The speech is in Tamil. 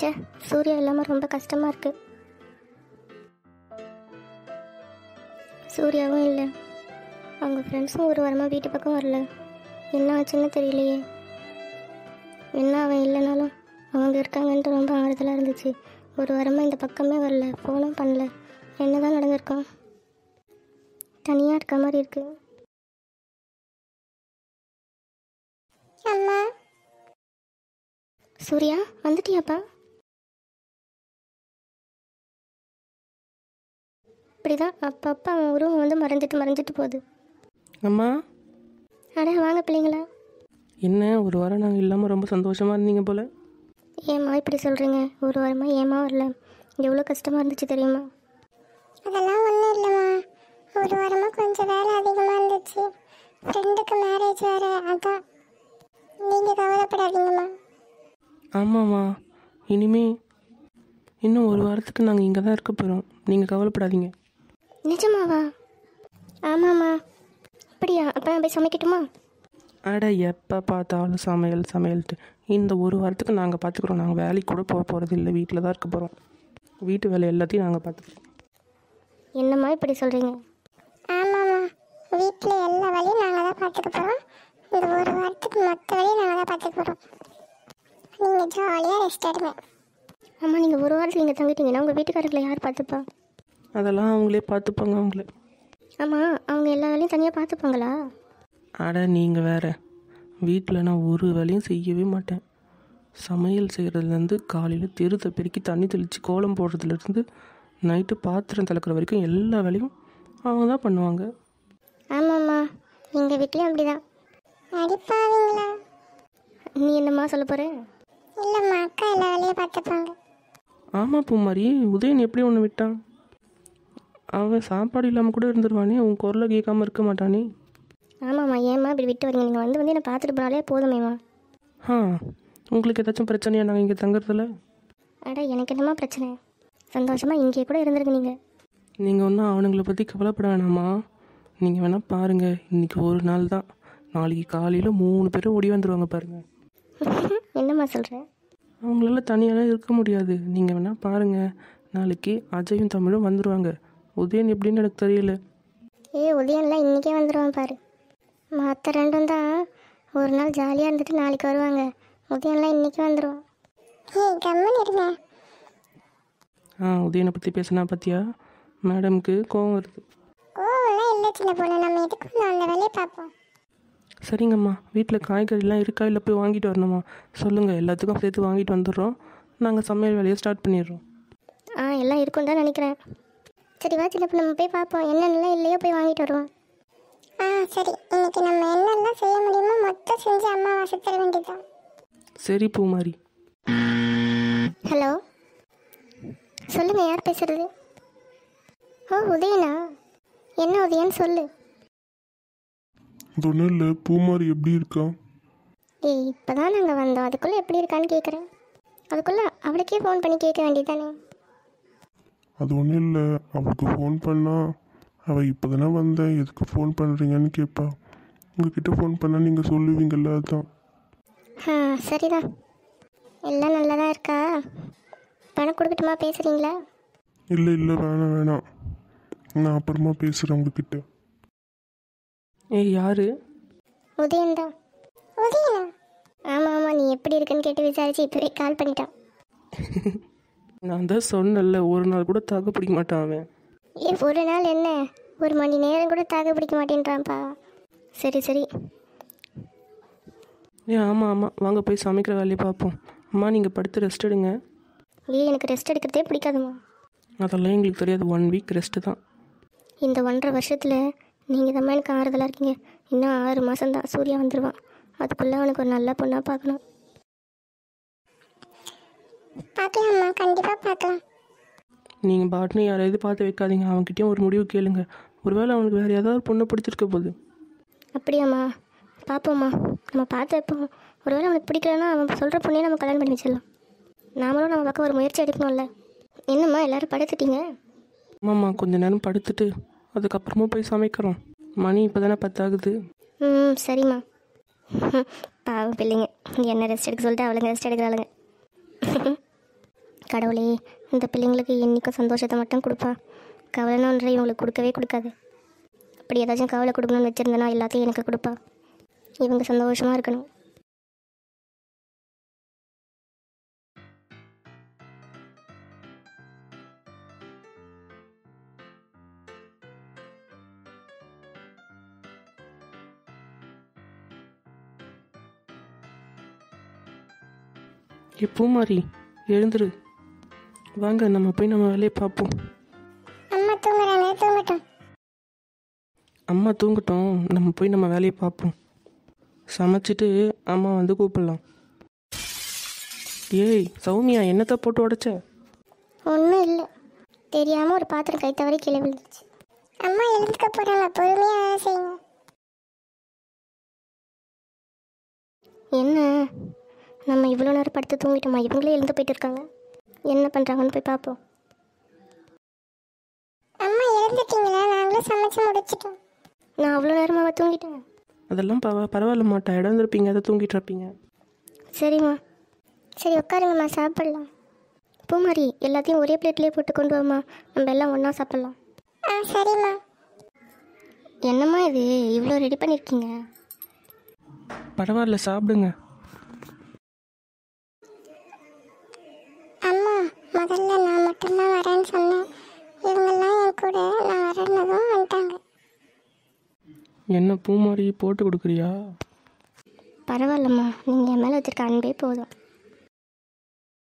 சே சூர்யா இல்லாமல் ரொம்ப கஷ்டமாக இருக்குது சூர்யாவும் இல்லை அவங்க ஃப்ரெண்ட்ஸும் ஒரு வாரமாக வீட்டு பக்கம் வரல என்ன ஆச்சுன்னு தெரியலையே என்ன அவன் இல்லைனாலும் அவங்க இருக்காங்கன்ட்டு ரொம்ப ஆறுதலாக இருந்துச்சு ஒரு வாரமாக இந்த பக்கமே வரல ஃபோனும் பண்ணல என்ன தான் நடந்திருக்கோம் தனியாக இருக்க மாதிரி இருக்குது சூர்யா வந்துட்டியாப்பா இப்படி தான் அப்பப்போ அவன் உருவம் வந்து மறைஞ்சிட்டு மறைஞ்சிட்டு போகுது அம்மா அட வாங்க பிள்ளைங்களா என்ன ஒரு வாரம் நாங்கள் இல்லாமல் ரொம்ப சந்தோஷமாக இருந்தீங்க போல் ஏமா இப்படி சொல்கிறீங்க ஒரு வாரமாக ஏமா வரல எவ்வளோ கஷ்டமாக இருந்துச்சு தெரியுமா அதெல்லாம் ஒன்றும் இல்லைம்மா ஒரு வாரமாக கொஞ்சம் வேலை அதிகமாக இருந்துச்சு ஃப்ரெண்டுக்கு மேரேஜ் வேறு அதான் நீங்கள் கவலைப்படாதீங்கம்மா ஆமாம்மா இனிமே இன்னும் ஒரு வாரத்துக்கு நாங்கள் இங்கே தான் இருக்க போகிறோம் நீங்கள் கவலைப்படாதீங்க நிஜமாவா ஆமாம்மா அப்படியா அப்போ போய் சமைக்கட்டுமா அட எப்போ பார்த்தாலும் சமையல் சமையல்ட்டு இந்த ஒரு வாரத்துக்கு நாங்கள் பார்த்துக்குறோம் நாங்கள் வேலைக்கு கூட போக போகிறது இல்லை வீட்டில் தான் இருக்க போகிறோம் வீட்டு வேலை எல்லாத்தையும் நாங்கள் பார்த்துக்குறோம் என்னம்மா இப்படி சொல்கிறீங்க ஆமாம்மா வீட்டில் எல்லா வேலையும் நாங்கள் தான் பார்த்துக்க போகிறோம் இந்த ஒரு வாரத்துக்கு மொத்த வேலையும் நாங்கள் தான் பார்த்துக்க போகிறோம் நீங்கள் ஜாலியாக ரெஸ்ட் எடுங்க ஆமாம் நீங்கள் ஒரு வாரத்தில் நீங்கள் தங்கிட்டீங்கன்னா உங்கள் வீட்டுக்காரர்களை யார் பார்த்துப்பா அதெல்லாம் அவங்களே பார்த்துப்பாங்க அவங்கள ஆமாம் அவங்க எல்லா வேலையும் தனியாக பார்த்துப்பாங்களா அட நீங்கள் வேற வீட்டில் நான் ஒரு வேலையும் செய்யவே மாட்டேன் சமையல் செய்கிறதுலேருந்து காலையில் தெருத்தை பெருக்கி தண்ணி தெளித்து கோலம் போடுறதுலேருந்து நைட்டு பாத்திரம் தளக்கிற வரைக்கும் எல்லா வேலையும் அவங்க தான் பண்ணுவாங்க ஆமாம்மா எங்கள் வீட்லேயும் அப்படி தான் அடிப்பாவீங்களா நீ என்னம்மா சொல்ல போகிறேன் இல்லைம்மா அக்கா எல்லா வேலையும் பார்த்துப்பாங்க ஆமாம் பூமாரி உதயன் எப்படி ஒன்று விட்டான் அவன் சாப்பாடு இல்லாமல் கூட இருந்துருவானே உன் குரலை கேட்காம இருக்க மாட்டானே ஆமாம்மா ஏம்மா இப்படி விட்டு வரீங்க நீங்கள் வந்து வந்து என்ன பார்த்துட்டு போனாலே போதுமேம்மா ஆ உங்களுக்கு ஏதாச்சும் பிரச்சனையா நாங்கள் இங்கே தங்குறதுல அடா எனக்கு என்னம்மா பிரச்சனை சந்தோஷமாக இங்கே கூட இருந்துருங்க நீங்கள் நீங்கள் ஒன்றும் அவனுங்களை பற்றி கவலைப்பட வேணாமா நீங்கள் வேணால் பாருங்கள் இன்றைக்கி ஒரு நாள் தான் நாளைக்கு காலையில் மூணு பேரும் ஓடி வந்துடுவாங்க பாருங்கள் என்னம்மா சொல்கிறேன் அவங்களால தனியாலாம் இருக்க முடியாது நீங்கள் வேணால் பாருங்கள் நாளைக்கு அஜயும் தமிழும் வந்துடுவாங்க உதயன் எப்படின்னு எனக்கு தெரியல ஏ உதயன்லாம் இன்றைக்கே வந்துடுவான் பாரு மற்ற ரெண்டும் தான் ஒரு நாள் ஜாலியாக இருந்துட்டு நாளைக்கு வருவாங்க உதயன்லாம் இன்றைக்கி வந்துடுவான் ஏ கம்மன் இருங்க ஆ உதயனை பற்றி பேசினா பார்த்தியா மேடம்க்கு கோவம் வருது கோவம்லாம் இல்லை சின்ன பொண்ணு நம்ம எதுக்கு அந்த வேலையை பார்ப்போம் சரிங்கம்மா வீட்டில் காய்கறிலாம் இருக்கா இல்லை போய் வாங்கிட்டு வரணுமா சொல்லுங்கள் எல்லாத்துக்கும் சேர்த்து வாங்கிட்டு வந்துடுறோம் நாங்கள் சமையல் வேலையை ஸ்டார்ட் பண்ணிடுறோம் ஆ எல்லாம் இருக்கும் தான் நினைக்கிறேன் சரி வா சின்ன நம்ம போய் பார்ப்போம் என்னென்னலாம் இல்லையோ போய் வாங்கிட்டு வருவோம் ஆ சரி இன்னைக்கு நம்ம என்னெல்லாம் செய்ய முடியுமோ மொத்தம் செஞ்சு அம்மா தர வேண்டியதான் சரி பூமாரி ஹலோ சொல்லுங்க யார் பேசுறது ஓ உதயனா என்ன உதயன்னு சொல்லு துணல்ல பூமாரி எப்படி இருக்கா ஏய் இப்போ தான் நாங்கள் வந்தோம் அதுக்குள்ளே எப்படி இருக்கான்னு கேட்குறேன் அதுக்குள்ளே அவளுக்கே ஃபோன் பண்ணி கேட்க வேண்டியதானே அது ஒன்றும் இல்லை அவளுக்கு ஃபோன் பண்ணால் அவள் இப்போ தானே வந்தேன் எதுக்கு ஃபோன் பண்ணுறீங்கன்னு கேட்பா உங்ககிட்ட ஃபோன் பண்ணால் நீங்கள் சொல்லுவீங்கள்ல அதுதான் சரிதான் எல்லாம் நல்லா தான் இருக்கா பணம் கொடுக்கட்டுமா பேசுகிறீங்களா இல்லை இல்லை வேணாம் வேணாம் நான் அப்புறமா பேசுகிறேன் உங்ககிட்ட ஏய் யாரு உதயந்தான் தான் உதயனா ஆமாம் ஆமாம் நீ எப்படி இருக்குன்னு கேட்டு விசாரிச்சு இப்போவே கால் பண்ணிட்டான் நான் தான் சொன்னல ஒரு நாள் கூட தாக்கு பிடிக்க மாட்டான் அவன் ஏ ஒரு நாள் என்ன ஒரு மணி நேரம் கூட தாக்கு பிடிக்க மாட்டேன்றான்ப்பா சரி சரி ஏ ஆமாம் ஆமாம் வாங்க போய் சமைக்கிற வேலையை பார்ப்போம் அம்மா நீங்கள் படுத்து ரெஸ்ட் எடுங்க ஏ எனக்கு ரெஸ்ட் எடுக்கிறதே பிடிக்காதுமா அதெல்லாம் எங்களுக்கு தெரியாது ஒன் வீக் ரெஸ்ட்டு தான் இந்த ஒன்றரை வருஷத்தில் நீங்கள் தான் எனக்கு ஆறுதலாக இருக்கீங்க இன்னும் ஆறு மாதம் தான் சூர்யா வந்துடுவான் அதுக்குள்ளே அவனுக்கு ஒரு நல்ல பொண்ணாக பார்க்கணும் பார்க்கலாம்மா கண்டிப்பாக பார்க்கலாம் நீங்கள் பாட்டுன்னு யாரையாவது பார்த்து வைக்காதீங்க அவன்கிட்டயும் ஒரு முடிவு கேளுங்க ஒருவேளை அவனுக்கு வேறு ஏதாவது ஒரு பொண்ணு பிடிச்சிருக்க போகுது அப்படியாம்மா பார்ப்போம்மா நம்ம பார்த்து வைப்போம் ஒருவேளை அவனுக்கு பிடிக்கலன்னா அவன் சொல்கிற பொண்ணையே நம்ம கல்யாணம் பண்ணி வச்சிடலாம் நாமளும் நம்ம பக்கம் ஒரு முயற்சி எடுக்கணும்ல என்னம்மா எல்லாரும் படுத்துட்டீங்க ஆமாம்மா கொஞ்ச நேரம் படுத்துட்டு அதுக்கப்புறமும் போய் சமைக்கிறோம் மணி இப்போ தானே பத்தாகுது ம் சரிம்மா பாவம் பிள்ளைங்க என்ன ரெஸ்ட் எடுக்க சொல்லிட்டு அவளுங்க ரெஸ்ட் எடுக்கிறாளுங்க கடவுளே இந்த பிள்ளைங்களுக்கு என்றைக்கும் சந்தோஷத்தை மட்டும் கொடுப்பா கவலைன்னு ஒன்றை இவங்களுக்கு கொடுக்கவே கொடுக்காது அப்படி ஏதாச்சும் கவலை கொடுக்கணும்னு வச்சுருந்தேன்னா எல்லாத்தையும் எனக்கு கொடுப்பா இவங்க சந்தோஷமாக இருக்கணும் எப்போ மாறி எழுந்துரு வாங்க நம்ம போய் நம்ம வேலையை பார்ப்போம் அம்மா தூங்குறாங்க தூங்கட்டும் அம்மா தூங்கட்டும் நம்ம போய் நம்ம வேலையை பார்ப்போம் சமைச்சிட்டு அம்மா வந்து கூப்பிடலாம் ஏய் சௌமியா என்னத்தை போட்டு உடைச்ச ஒன்றும் இல்லை தெரியாமல் ஒரு பாத்திரம் கை தவறி கீழே விழுந்துச்சு அம்மா எழுந்துக்க போகிறாங்க பொறுமையாக செய்யுங்க என்ன நம்ம இவ்வளோ நேரம் படுத்து தூங்கிட்டோமா இவங்களே எழுந்து போயிட்டு இருக்காங்க என்ன பண்ணுறாங்கன்னு போய் பார்ப்போம் அம்மா எழுந்துட்டீங்களா நாங்களும் சமைச்சு முடிச்சிட்டோம் நான் அவ்வளோ நேரமாக தூங்கிட்டேன் அதெல்லாம் பரவா பரவாயில்ல பரவாயில்லம்மா இடம் இருந்திருப்பீங்க அதை தூங்கிட்டு இருப்பீங்க சரிம்மா சரி உட்காருங்கம்மா சாப்பிட்லாம் பூமாரி எல்லாத்தையும் ஒரே பிளேட்லேயே போட்டு கொண்டு வாம்மா நம்ம எல்லாம் ஒன்றா சாப்பிட்லாம் ஆ சரிம்மா என்னம்மா இது இவ்வளோ ரெடி பண்ணியிருக்கீங்க பரவாயில்ல சாப்பிடுங்க முதல்ல நான் மட்டும்தான் வரேன்னு சொன்னேன் இவங்கெல்லாம் என் கூட நான் வரணுதும் வந்துட்டாங்க என்ன பூ மாதிரி போட்டு கொடுக்குறியா பரவாயில்லம்மா நீங்கள் என் மேலே வச்சுருக்க அன்பே போதும்